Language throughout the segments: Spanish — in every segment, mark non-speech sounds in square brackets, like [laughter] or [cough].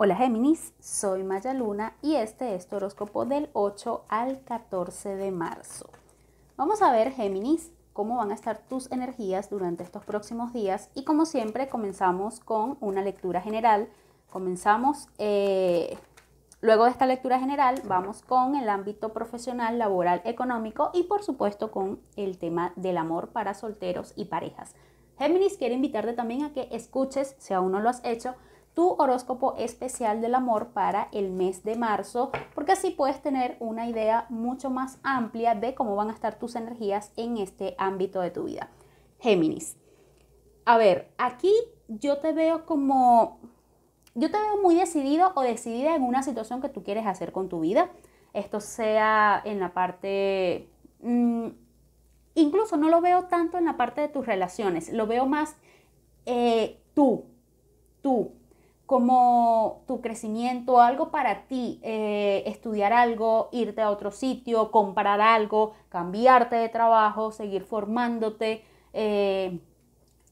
Hola Géminis, soy Maya Luna y este es tu horóscopo del 8 al 14 de marzo. Vamos a ver Géminis cómo van a estar tus energías durante estos próximos días y como siempre comenzamos con una lectura general. Comenzamos, eh, luego de esta lectura general vamos con el ámbito profesional, laboral, económico y por supuesto con el tema del amor para solteros y parejas. Géminis quiere invitarte también a que escuches, si aún no lo has hecho, tu horóscopo especial del amor para el mes de marzo, porque así puedes tener una idea mucho más amplia de cómo van a estar tus energías en este ámbito de tu vida. Géminis. A ver, aquí yo te veo como... Yo te veo muy decidido o decidida en una situación que tú quieres hacer con tu vida. Esto sea en la parte... Mm, incluso no lo veo tanto en la parte de tus relaciones, lo veo más eh, tú, como tu crecimiento, algo para ti, eh, estudiar algo, irte a otro sitio, comprar algo, cambiarte de trabajo, seguir formándote, eh,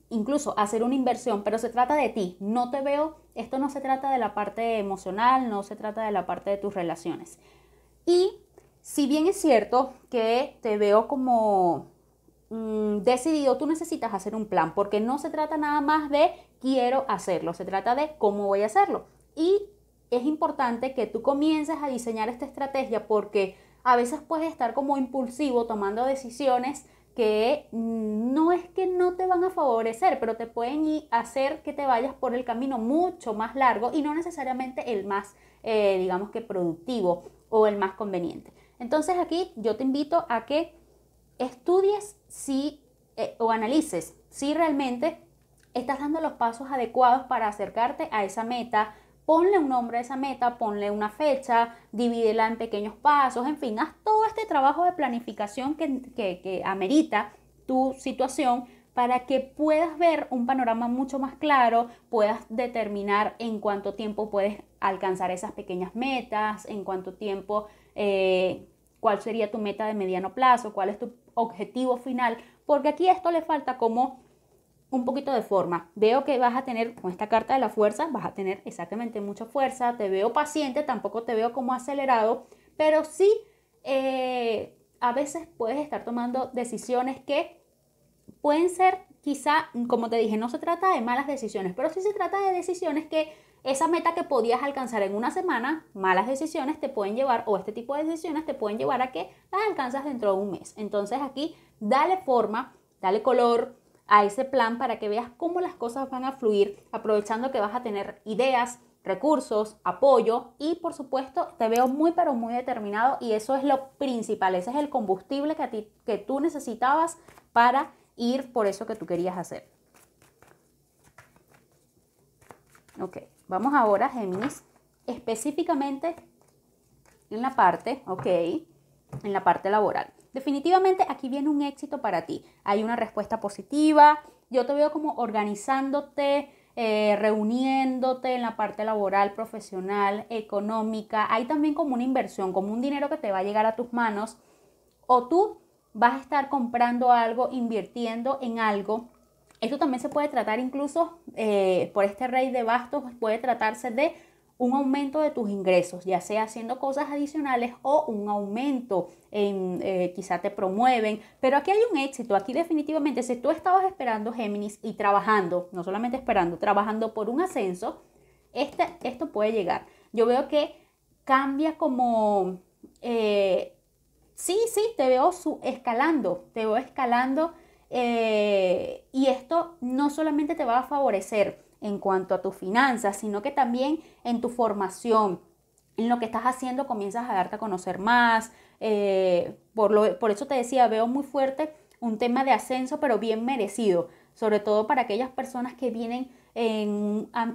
incluso hacer una inversión, pero se trata de ti, no te veo, esto no se trata de la parte emocional, no se trata de la parte de tus relaciones. Y si bien es cierto que te veo como mm, decidido, tú necesitas hacer un plan, porque no se trata nada más de quiero hacerlo, se trata de cómo voy a hacerlo. Y es importante que tú comiences a diseñar esta estrategia porque a veces puedes estar como impulsivo tomando decisiones que no es que no te van a favorecer, pero te pueden hacer que te vayas por el camino mucho más largo y no necesariamente el más, eh, digamos que productivo o el más conveniente. Entonces aquí yo te invito a que estudies si, eh, o analices si realmente estás dando los pasos adecuados para acercarte a esa meta. Ponle un nombre a esa meta, ponle una fecha, divídela en pequeños pasos, en fin, haz todo este trabajo de planificación que, amerita tu situación para que puedas ver un panorama mucho más claro, puedas determinar en cuánto tiempo puedes alcanzar esas pequeñas metas, en cuánto tiempo, eh, cuál sería tu meta de mediano plazo, cuál es tu objetivo final, porque aquí esto le falta como un poquito de forma. Veo que vas a tener, con esta carta de la fuerza, vas a tener exactamente mucha fuerza, te veo paciente, tampoco te veo como acelerado, pero sí eh, a veces puedes estar tomando decisiones que pueden ser quizá, como te dije, no se trata de malas decisiones, pero si se trata de decisiones que esa meta que podías alcanzar en una semana, malas decisiones te pueden llevar, o este tipo de decisiones te pueden llevar a que las alcanzas dentro de un mes. Entonces aquí, dale forma, dale color, a ese plan para que veas cómo las cosas van a fluir, aprovechando que vas a tener ideas, recursos, apoyo y por supuesto te veo muy pero muy determinado y eso es lo principal, ese es el combustible que, a ti, que tú necesitabas para ir por eso que tú querías hacer. Ok, vamos ahora, Géminis, específicamente en la parte, ok, en la parte laboral. Definitivamente aquí viene un éxito para ti. Hay una respuesta positiva. Yo te veo como organizándote, eh, reuniéndote en la parte laboral, profesional, económica. Hay también como una inversión, como un dinero que te va a llegar a tus manos. O tú vas a estar comprando algo, invirtiendo en algo. Esto también se puede tratar incluso eh, por este rey de bastos, puede tratarse de un aumento de tus ingresos, ya sea haciendo cosas adicionales o un aumento, en, eh, quizá te promueven, pero aquí hay un éxito, aquí definitivamente si tú estabas esperando Géminis y trabajando, no solamente esperando, trabajando por un ascenso, este, esto puede llegar. Yo veo que cambia como, eh, sí, sí, te veo su, escalando, te veo escalando eh, y esto no solamente te va a favorecer, en cuanto a tus finanzas, sino que también en tu formación. En lo que estás haciendo comienzas a darte a conocer más. Eh, por, lo, por eso te decía, veo muy fuerte un tema de ascenso, pero bien merecido, sobre todo para aquellas personas que vienen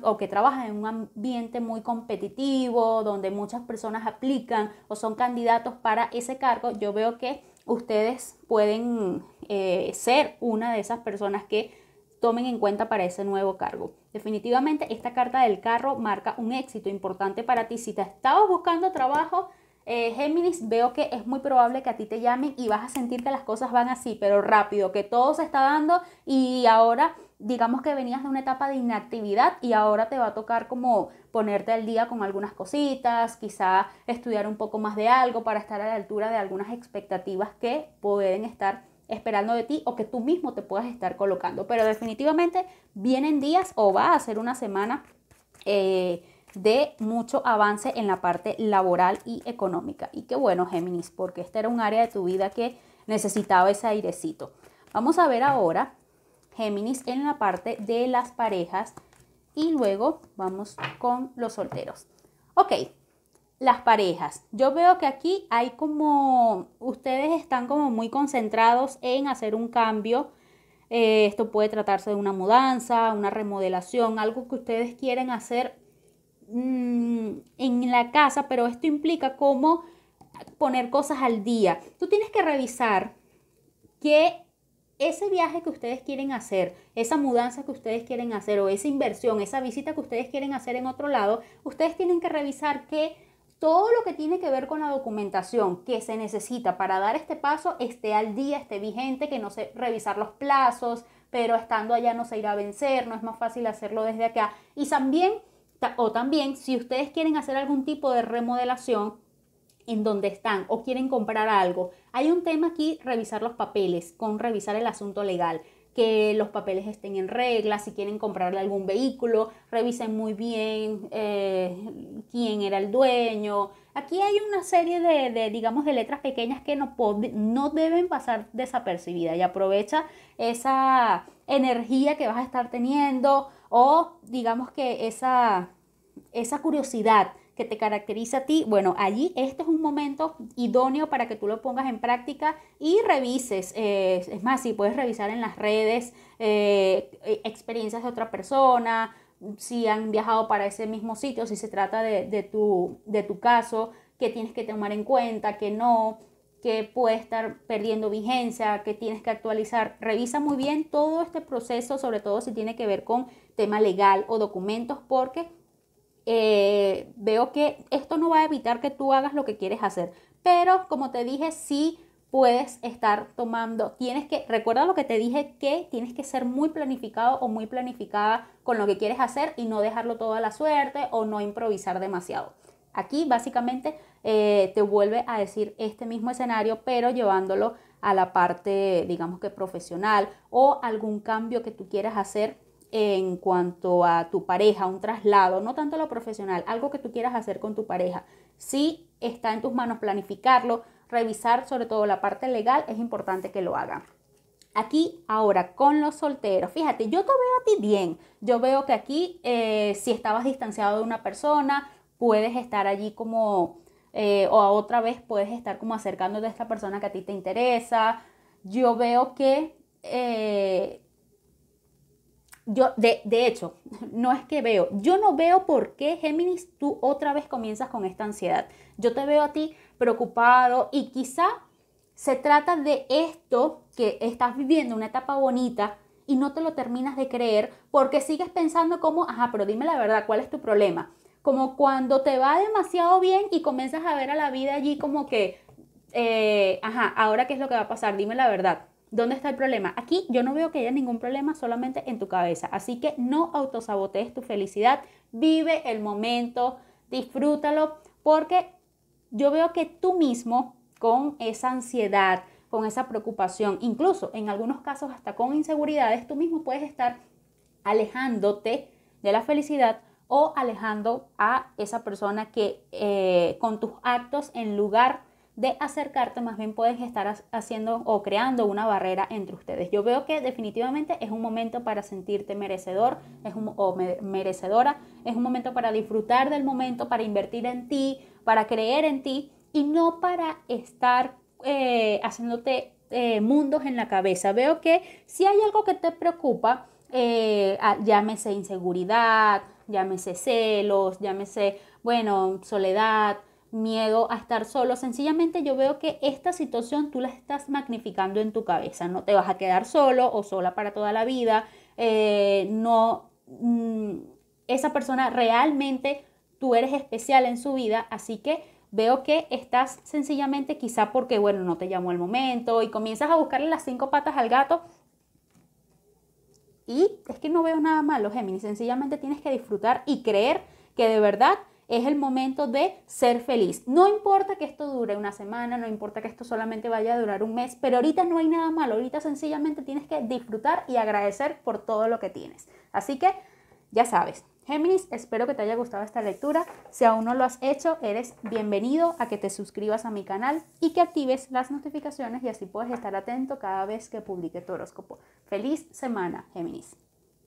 o que trabajan en un ambiente muy competitivo, donde muchas personas aplican o son candidatos para ese cargo, yo veo que ustedes pueden eh, ser una de esas personas que tomen en cuenta para ese nuevo cargo. Definitivamente esta carta del carro marca un éxito importante para ti. Si te estabas buscando trabajo, eh, Géminis, veo que es muy probable que a ti te llamen y vas a sentir que las cosas van así, pero rápido, que todo se está dando y ahora digamos que venías de una etapa de inactividad y ahora te va a tocar como ponerte al día con algunas cositas, quizá estudiar un poco más de algo para estar a la altura de algunas expectativas que pueden estar esperando de ti o que tú mismo te puedas estar colocando. Pero definitivamente vienen días o va a ser una semana eh, de mucho avance en la parte laboral y económica. Y qué bueno, Géminis, porque este era un área de tu vida que necesitaba ese airecito. Vamos a ver ahora Géminis en la parte de las parejas y luego vamos con los solteros. Ok, las parejas. Yo veo que aquí hay como, ustedes están como muy concentrados en hacer un cambio. Eh, esto puede tratarse de una mudanza, una remodelación, algo que ustedes quieren hacer mm, en la casa, pero esto implica como poner cosas al día. Tú tienes que revisar que ese viaje que ustedes quieren hacer, esa mudanza que ustedes quieren hacer o esa inversión, esa visita que ustedes quieren hacer en otro lado, ustedes tienen que revisar que todo lo que tiene que ver con la documentación que se necesita para dar este paso esté al día, esté vigente, que no sé revisar los plazos, pero estando allá no se irá a vencer, no es más fácil hacerlo desde acá. Y también, o también, si ustedes quieren hacer algún tipo de remodelación en donde están o quieren comprar algo, hay un tema aquí, revisar los papeles, con revisar el asunto legal que los papeles estén en regla, si quieren comprarle algún vehículo, revisen muy bien eh, quién era el dueño. Aquí hay una serie de, digamos, de letras pequeñas que no, no deben pasar desapercibidas y aprovecha esa energía que vas a estar teniendo o digamos que esa, esa curiosidad que te caracteriza a ti, bueno, allí este es un momento idóneo para que tú lo pongas en práctica y revises. Eh, es más, si puedes revisar en las redes eh, e, experiencias de otra persona, si han viajado para ese mismo sitio, si se trata de, tu, de tu caso, que tienes que tomar en cuenta, que no, que puede estar perdiendo vigencia, que tienes que actualizar. Revisa muy bien todo este proceso, sobre todo si tiene que ver con tema legal o documentos, porque eh, veo que esto no va a evitar que tú hagas lo que quieres hacer. Pero como te dije, sí puedes estar tomando, tienes que, recuerda lo que te dije, que tienes que ser muy planificado o muy planificada con lo que quieres hacer y no dejarlo todo a la suerte o no improvisar demasiado. Aquí básicamente eh, te vuelve a decir este mismo escenario, pero llevándolo a la parte, digamos que profesional o algún cambio que tú quieras hacer en cuanto a tu pareja, un traslado, no tanto lo profesional, algo que tú quieras hacer con tu pareja. si está en tus manos planificarlo, revisar sobre todo la parte legal, es importante que lo haga Aquí ahora con los solteros, fíjate, yo te veo a ti bien, yo veo que aquí eh, si estabas distanciado de una persona, puedes estar allí como, eh, o a otra vez puedes estar como acercándote a esta persona que a ti te interesa. Yo veo que eh, yo, de, hecho, [laughs] no es que veo, yo no veo por qué Géminis tú otra vez comienzas con esta ansiedad. Yo te veo a ti preocupado y quizá se trata de esto que estás viviendo, una etapa bonita, y no te lo terminas de creer porque sigues pensando como, ajá, pero dime la verdad, ¿cuál es tu problema? Como cuando te va demasiado bien y comienzas a ver a la vida allí como que, eh, ajá, ahora qué es lo que va a pasar, dime la verdad. ¿Dónde está el problema? Aquí yo no veo que haya ningún problema solamente en tu cabeza. Así que no autosabotees tu felicidad. Vive el momento, disfrútalo, porque yo veo que tú mismo con esa ansiedad, con esa preocupación, incluso en algunos casos hasta con inseguridades, tú mismo puedes estar alejándote de la felicidad o alejando a esa persona que eh, con tus actos en lugar de acercarte, más bien puedes estar haciendo o creando una barrera entre ustedes. Yo veo que definitivamente es un momento para sentirte merecedor es o merecedora, es un momento para disfrutar del momento, para invertir en ti, para creer en ti y no para estar eh, haciéndote eh, mundos en la cabeza. Veo que si hay algo que te preocupa, eh, llámese inseguridad, llámese celos, llámese, bueno, soledad, miedo a estar solo. Sencillamente yo veo que esta situación tú la estás magnificando en tu cabeza. No te vas a quedar solo o sola para toda la vida. Eh, no, mm, esa persona realmente tú eres especial en su vida, así que veo que estás sencillamente quizá porque, bueno, no te llamó el momento y comienzas a buscarle las cinco patas al gato. Y es que no veo nada malo, Géminis, sencillamente tienes que disfrutar y creer que de verdad es el momento de ser feliz. No importa que esto dure una semana, no importa que esto solamente vaya a durar un mes, pero ahorita no hay nada malo, ahorita sencillamente tienes que disfrutar y agradecer por todo lo que tienes. Así que ya sabes. Géminis, espero que te haya gustado esta lectura. Si aún no lo has hecho, eres bienvenido a que te suscribas a mi canal y que actives las notificaciones y así puedes estar atento cada vez que publique tu horóscopo. Feliz semana, Géminis.